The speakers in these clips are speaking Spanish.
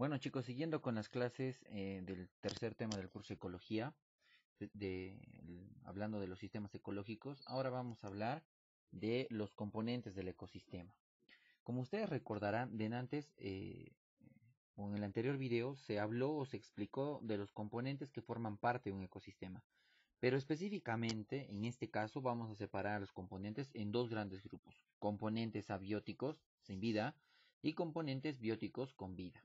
Bueno chicos, siguiendo con las clases eh, del tercer tema del curso de Ecología, hablando de los sistemas ecológicos, ahora vamos a hablar de los componentes del ecosistema. Como ustedes recordarán, de antes, o eh, en el anterior video, se habló o se explicó de los componentes que forman parte de un ecosistema. Pero específicamente, en este caso, vamos a separar los componentes en dos grandes grupos. Componentes abióticos, sin vida, y componentes bióticos, con vida.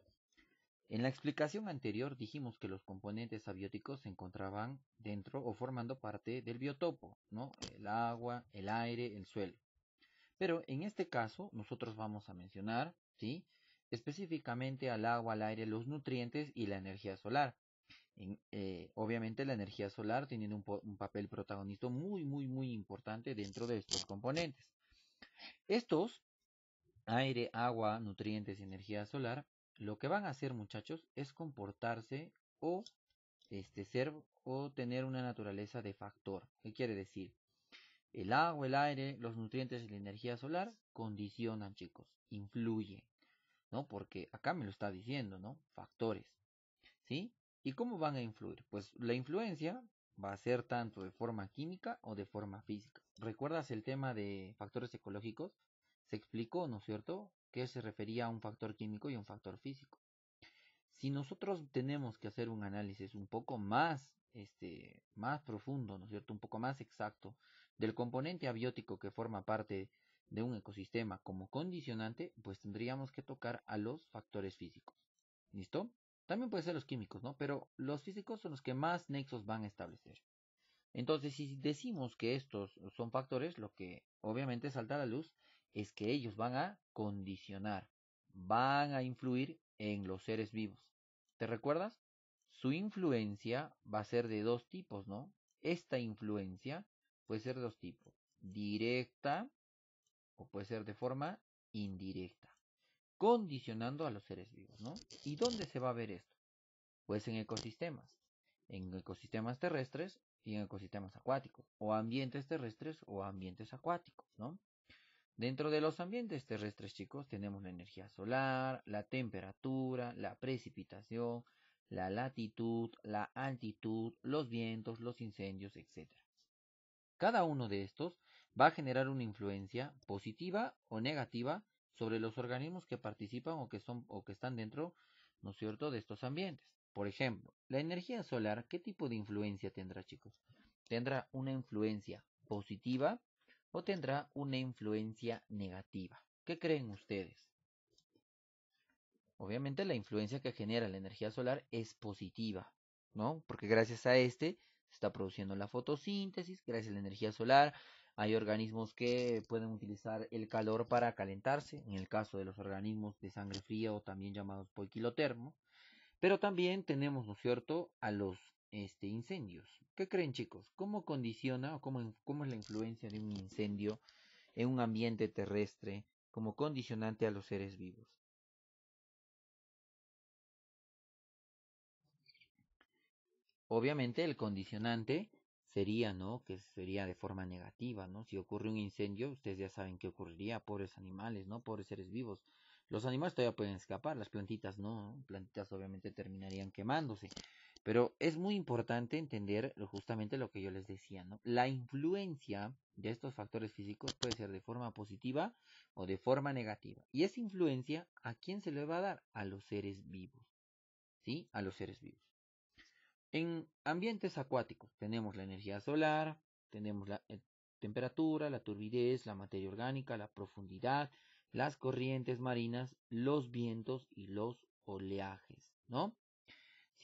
En la explicación anterior dijimos que los componentes abióticos se encontraban dentro o formando parte del biotopo, ¿no? El agua, el aire, el suelo. Pero en este caso nosotros vamos a mencionar, ¿sí? Específicamente al agua, al aire, los nutrientes y la energía solar. Eh, obviamente la energía solar tiene un papel protagonista muy, muy, muy importante dentro de estos componentes. Estos, aire, agua, nutrientes y energía solar, lo que van a hacer muchachos es comportarse o este, ser o tener una naturaleza de factor. ¿Qué quiere decir? El agua, el aire, los nutrientes y la energía solar condicionan, chicos, influyen, ¿no? Porque acá me lo está diciendo, ¿no? Factores, ¿sí? ¿Y cómo van a influir? Pues la influencia va a ser tanto de forma química o de forma física. ¿Recuerdas el tema de factores ecológicos? Se explicó, ¿no es cierto? que se refería a un factor químico y un factor físico. Si nosotros tenemos que hacer un análisis un poco más, este, más profundo, ¿no es cierto? Un poco más exacto del componente abiótico que forma parte de un ecosistema como condicionante, pues tendríamos que tocar a los factores físicos. ¿Listo? También puede ser los químicos, ¿no? Pero los físicos son los que más nexos van a establecer. Entonces, si decimos que estos son factores, lo que obviamente salta a la luz es que ellos van a condicionar, van a influir en los seres vivos. ¿Te recuerdas? Su influencia va a ser de dos tipos, ¿no? Esta influencia puede ser de dos tipos, directa o puede ser de forma indirecta, condicionando a los seres vivos, ¿no? ¿Y dónde se va a ver esto? Pues en ecosistemas, en ecosistemas terrestres y en ecosistemas acuáticos, o ambientes terrestres o ambientes acuáticos, ¿no? Dentro de los ambientes terrestres, chicos, tenemos la energía solar, la temperatura, la precipitación, la latitud, la altitud, los vientos, los incendios, etc. Cada uno de estos va a generar una influencia positiva o negativa sobre los organismos que participan o que, son, o que están dentro, ¿no es cierto?, de estos ambientes. Por ejemplo, la energía solar, ¿qué tipo de influencia tendrá, chicos? Tendrá una influencia positiva o tendrá una influencia negativa. ¿Qué creen ustedes? Obviamente la influencia que genera la energía solar es positiva, ¿no? Porque gracias a este se está produciendo la fotosíntesis, gracias a la energía solar hay organismos que pueden utilizar el calor para calentarse, en el caso de los organismos de sangre fría o también llamados poiquilotermos. Pero también tenemos, ¿no es cierto?, a los este, incendios. ¿Qué creen chicos? ¿Cómo condiciona o cómo, cómo es la influencia de un incendio en un ambiente terrestre como condicionante a los seres vivos? Obviamente el condicionante sería, ¿no? Que sería de forma negativa, ¿no? Si ocurre un incendio, ustedes ya saben qué ocurriría, pobres animales, ¿no? Pobres seres vivos. Los animales todavía pueden escapar, las plantitas no, plantitas obviamente terminarían quemándose. Pero es muy importante entender justamente lo que yo les decía, ¿no? La influencia de estos factores físicos puede ser de forma positiva o de forma negativa. Y esa influencia, ¿a quién se le va a dar? A los seres vivos. ¿Sí? A los seres vivos. En ambientes acuáticos tenemos la energía solar, tenemos la eh, temperatura, la turbidez, la materia orgánica, la profundidad, las corrientes marinas, los vientos y los oleajes, ¿no?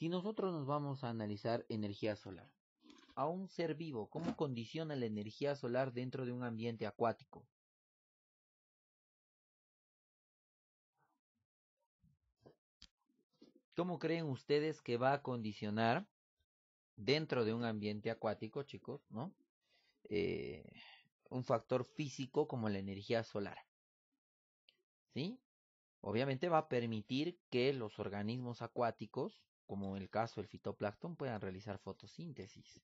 Si nosotros nos vamos a analizar energía solar, a un ser vivo, ¿cómo condiciona la energía solar dentro de un ambiente acuático? ¿Cómo creen ustedes que va a condicionar dentro de un ambiente acuático, chicos, ¿no? Eh, un factor físico como la energía solar. ¿Sí? obviamente va a permitir que los organismos acuáticos, como en el caso del fitoplancton, puedan realizar fotosíntesis.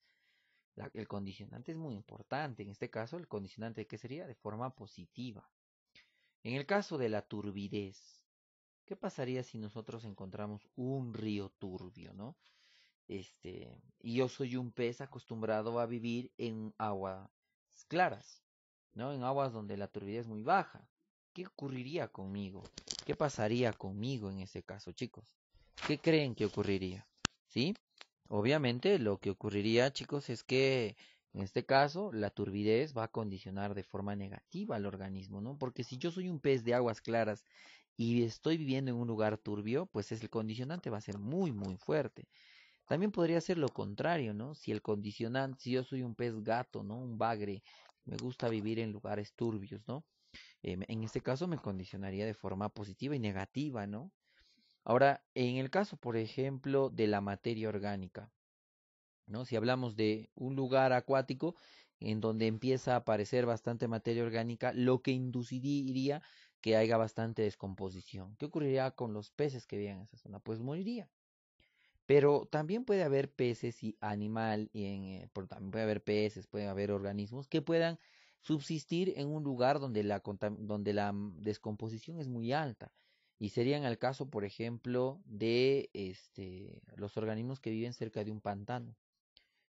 el condicionante es muy importante, en este caso el condicionante que sería de forma positiva. En el caso de la turbidez, ¿qué pasaría si nosotros encontramos un río turbio, no? Este, y yo soy un pez acostumbrado a vivir en aguas claras, ¿no? En aguas donde la turbidez es muy baja. ¿Qué ocurriría conmigo? ¿Qué pasaría conmigo en ese caso, chicos? ¿Qué creen que ocurriría? ¿Sí? Obviamente lo que ocurriría, chicos, es que en este caso la turbidez va a condicionar de forma negativa al organismo, ¿no? Porque si yo soy un pez de aguas claras y estoy viviendo en un lugar turbio, pues el condicionante va a ser muy, muy fuerte. También podría ser lo contrario, ¿no? Si el condicionante, si yo soy un pez gato, ¿no? Un bagre, me gusta vivir en lugares turbios, ¿no? Em, en este caso me condicionaría de forma positiva y negativa, ¿no? Ahora, en el caso, por ejemplo, de la materia orgánica, ¿no? Si hablamos de un lugar acuático en donde empieza a aparecer bastante materia orgánica, lo que induciría que haya bastante descomposición. ¿Qué ocurriría con los peces que viven en esa zona? Pues moriría. Pero también puede haber peces y animal, y eh, también puede haber peces, puede haber organismos que puedan subsistir en un lugar donde la, donde la descomposición es muy alta. Y serían el caso, por ejemplo, de este, los organismos que viven cerca de un pantano,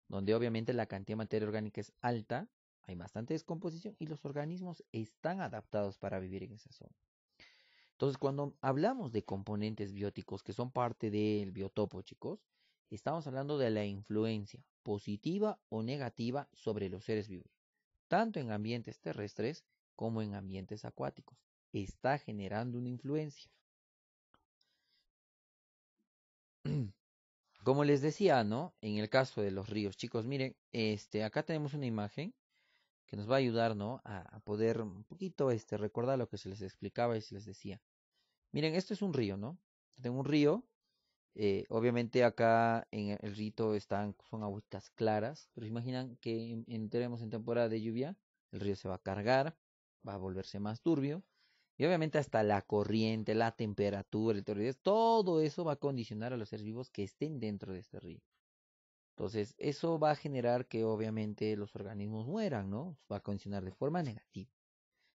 donde obviamente la cantidad de materia orgánica es alta, hay bastante descomposición y los organismos están adaptados para vivir en esa zona. Entonces, cuando hablamos de componentes bióticos que son parte del biotopo, chicos, estamos hablando de la influencia positiva o negativa sobre los seres vivos tanto en ambientes terrestres como en ambientes acuáticos. Está generando una influencia. Como les decía, ¿no? En el caso de los ríos, chicos, miren, este, acá tenemos una imagen que nos va a ayudar, ¿no? A, poder un poquito este, recordar lo que se les explicaba y se les decía. Miren, esto es un río, ¿no? Tengo un río eh, obviamente acá en el rito están, son aguitas claras, pero imaginan que entremos en temporada de lluvia, el río se va a cargar, va a volverse más turbio, y obviamente hasta la corriente, la temperatura, el todo eso va a condicionar a los seres vivos que estén dentro de este río. Entonces, eso va a generar que obviamente los organismos mueran, ¿no? Va a condicionar de forma negativa.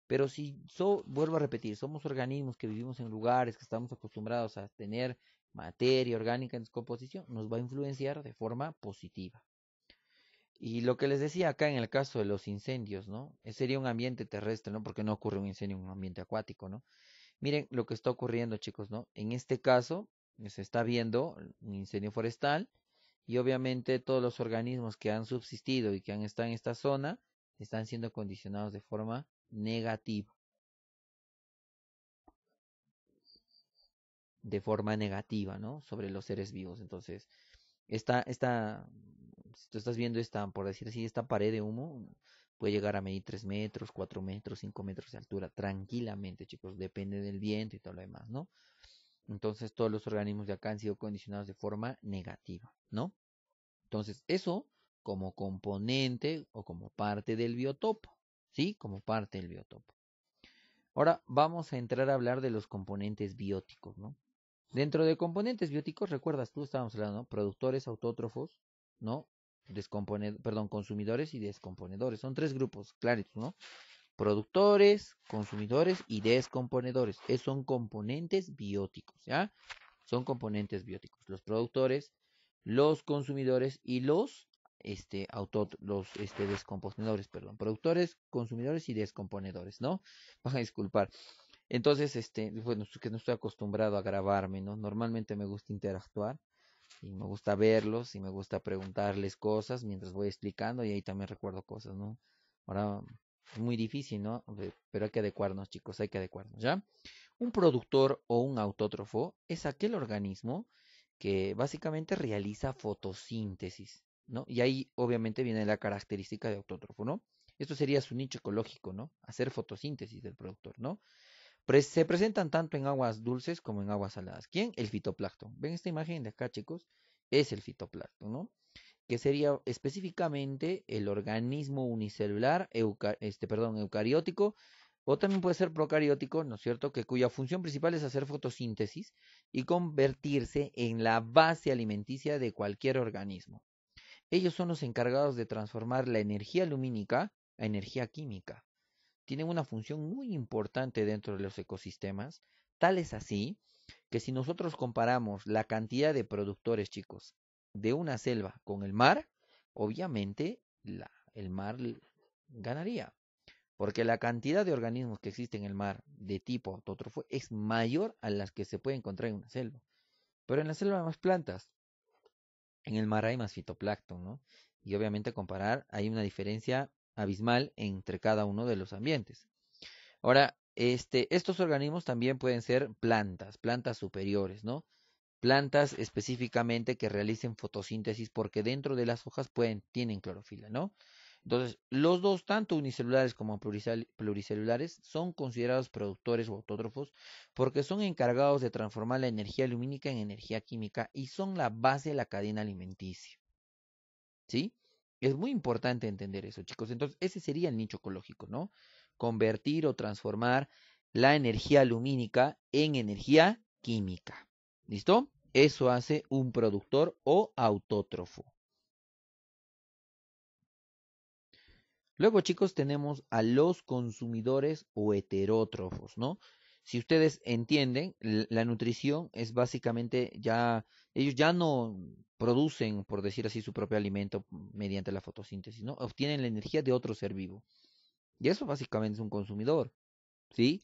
Pero si, vuelvo a repetir, somos organismos que vivimos en lugares que estamos acostumbrados a tener materia orgánica en descomposición, nos va a influenciar de forma positiva. Y lo que les decía acá en el caso de los incendios, ¿no? Eh, sería un ambiente terrestre, ¿no? Porque no ocurre un incendio en un ambiente acuático, ¿no? Miren lo que está ocurriendo, chicos, ¿no? En este caso eh, se está viendo un incendio forestal y obviamente todos los organismos que han subsistido y que han estado en esta zona están siendo condicionados de forma negativa. de forma negativa, ¿no? Sobre los seres vivos. Entonces, esta, esta, si tú estás viendo esta, por decir así, esta pared de humo, puede llegar a medir 3 metros, 4 metros, 5 metros de altura, tranquilamente, chicos, depende del viento y todo lo demás, ¿no? Entonces, todos los organismos de acá han sido condicionados de forma negativa, ¿no? Entonces, eso como componente o como parte del biotopo, ¿sí? Como parte del biotopo. Ahora vamos a entrar a hablar de los componentes bióticos, ¿no? Dentro de componentes bióticos, recuerdas, tú estábamos hablando, productores autótrofos, ¿no? Descomponedores, perdón, consumidores y descomponedores. Son tres grupos, claritos, ¿no? Productores, consumidores y descomponedores. son componentes bióticos, ¿ya? Son componentes bióticos. Los productores, los consumidores y los este auto los este descomponedores, perdón, productores, consumidores y descomponedores, ¿no? Van a disculpar. Entonces, este, bueno, que no estoy acostumbrado a grabarme, ¿no? Normalmente me gusta interactuar y me gusta verlos y me gusta preguntarles cosas mientras voy explicando y ahí también recuerdo cosas, ¿no? Ahora es muy difícil, ¿no? Pero hay que adecuarnos, chicos, hay que adecuarnos, ¿ya? Un productor o un autótrofo es aquel organismo que básicamente realiza fotosíntesis, ¿no? Y ahí obviamente viene la característica de autótrofo, ¿no? Esto sería su nicho ecológico, ¿no? Hacer fotosíntesis del productor, ¿no? se presentan tanto en aguas dulces como en aguas saladas. ¿Quién? El fitoplancton. ¿Ven esta imagen de acá, chicos? Es el fitoplancton, ¿no? Que sería específicamente el organismo unicelular, este, perdón, eucariótico, o también puede ser procariótico, ¿no es cierto?, que cuya función principal es hacer fotosíntesis y convertirse en la base alimenticia de cualquier organismo. Ellos son los encargados de transformar la energía lumínica a energía química tienen una función muy importante dentro de los ecosistemas. Tal es así que si nosotros comparamos la cantidad de productores, chicos, de una selva con el mar, obviamente el mar ganaría. Porque la cantidad de organismos que existen en el mar de tipo autótrofo es mayor a las que se puede encontrar en una selva. Pero en la selva hay más plantas. En el mar hay más fitoplancton, ¿no? Y obviamente comparar, hay una diferencia abismal entre cada uno de los ambientes. Ahora, este, estos organismos también pueden ser plantas, plantas superiores, ¿no? Plantas específicamente que realicen fotosíntesis porque dentro de las hojas pueden, tienen clorofila, ¿no? Entonces, los dos, tanto unicelulares como pluricelulares, son considerados productores o autótrofos porque son encargados de transformar la energía lumínica en energía química y son la base de la cadena alimenticia. ¿Sí? Es muy importante entender eso, chicos. Entonces, ese sería el nicho ecológico, ¿no? Convertir o transformar la energía lumínica en energía química. ¿Listo? Eso hace un productor o autótrofo. Luego, chicos, tenemos a los consumidores o heterótrofos, ¿no? si ustedes entienden, la nutrición es básicamente ya, ellos ya no producen, por decir así, su propio alimento mediante la fotosíntesis, ¿no? Obtienen la energía de otro ser vivo. Y eso básicamente es un consumidor, ¿sí?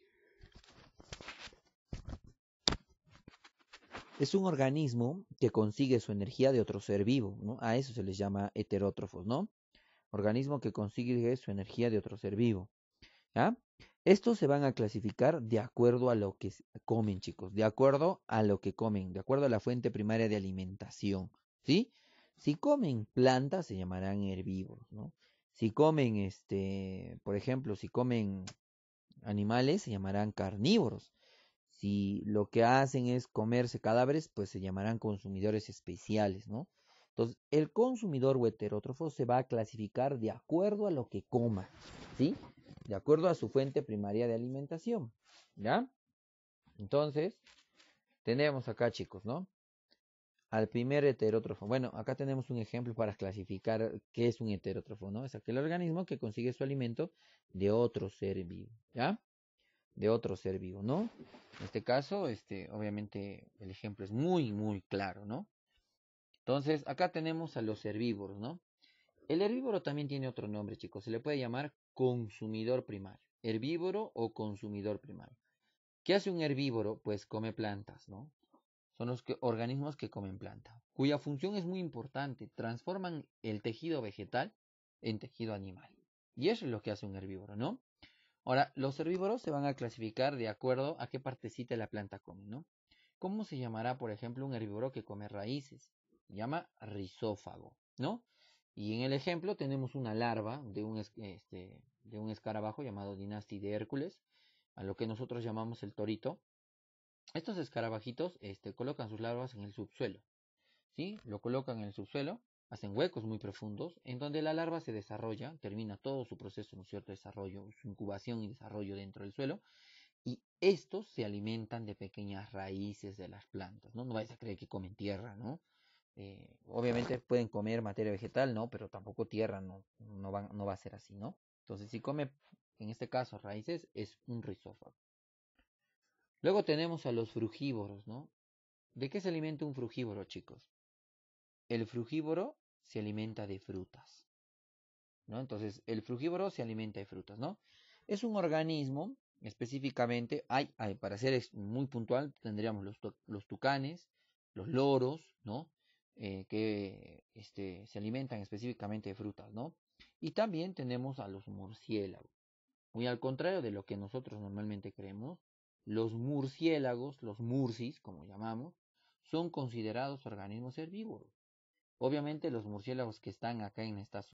Es un organismo que consigue su energía de otro ser vivo, ¿no? A eso se les llama heterótrofos, ¿no? Organismo que consigue su energía de otro ser vivo. ¿Ya? Estos se van a clasificar de acuerdo a lo que comen, chicos, de acuerdo a lo que comen, de acuerdo a la fuente primaria de alimentación, ¿sí? Si comen plantas se llamarán herbívoros, ¿no? Si comen este, por ejemplo, si comen animales se llamarán carnívoros. Si lo que hacen es comerse cadáveres, pues se llamarán consumidores especiales, ¿no? Entonces, el consumidor o heterótrofo se va a clasificar de acuerdo a lo que coma, ¿sí? de acuerdo a su fuente primaria de alimentación. ¿Ya? Entonces, tenemos acá, chicos, ¿no? Al primer heterótrofo. Bueno, acá tenemos un ejemplo para clasificar qué es un heterótrofo, ¿no? Es aquel organismo que consigue su alimento de otro ser vivo, ¿ya? De otro ser vivo, ¿no? En este caso, este, obviamente, el ejemplo es muy, muy claro, ¿no? Entonces, acá tenemos a los herbívoros, ¿no? El herbívoro también tiene otro nombre, chicos. Se le puede llamar consumidor primario, herbívoro o consumidor primario. ¿Qué hace un herbívoro? Pues come plantas, ¿no? Son los organismos que comen planta, cuya función es muy importante, transforman el tejido vegetal en tejido animal. Y eso es lo que hace un herbívoro, ¿no? Ahora, los herbívoros se van a clasificar de acuerdo a qué partecita la planta come, ¿no? ¿Cómo se llamará, por ejemplo, un herbívoro que come raíces? Se llama rizófago, ¿no? Y en el ejemplo tenemos una larva de un, este, escarabajo llamado Dynasty de Hércules, a lo que nosotros llamamos el torito. Estos escarabajitos este, colocan sus larvas en el subsuelo. ¿sí? Lo colocan en el subsuelo, hacen huecos muy profundos, en donde la larva se desarrolla, termina todo su proceso, un cierto desarrollo, su incubación y desarrollo dentro del suelo, y estos se alimentan de pequeñas raíces de las plantas, ¿no? No vais a creer que comen tierra, ¿no? Eh, obviamente pueden comer materia vegetal, ¿no? Pero tampoco tierra, no, no, no va a ser así, ¿no? Entonces, si come, en este caso, raíces, es un rizófago. Luego tenemos a los frugívoros, ¿no? ¿De qué se alimenta un frugívoro, chicos? El frugívoro se alimenta de frutas, ¿no? Entonces, el frugívoro se alimenta de frutas, ¿no? Es un organismo, específicamente, para ser muy puntual, tendríamos los, los tucanes, los loros, ¿no? Eh, que este, se alimentan específicamente de frutas, ¿no? Y también tenemos a los murciélagos. Muy al contrario de lo que nosotros normalmente creemos, los murciélagos, los murcis, como llamamos, son considerados organismos herbívoros. Obviamente los murciélagos que están acá en estas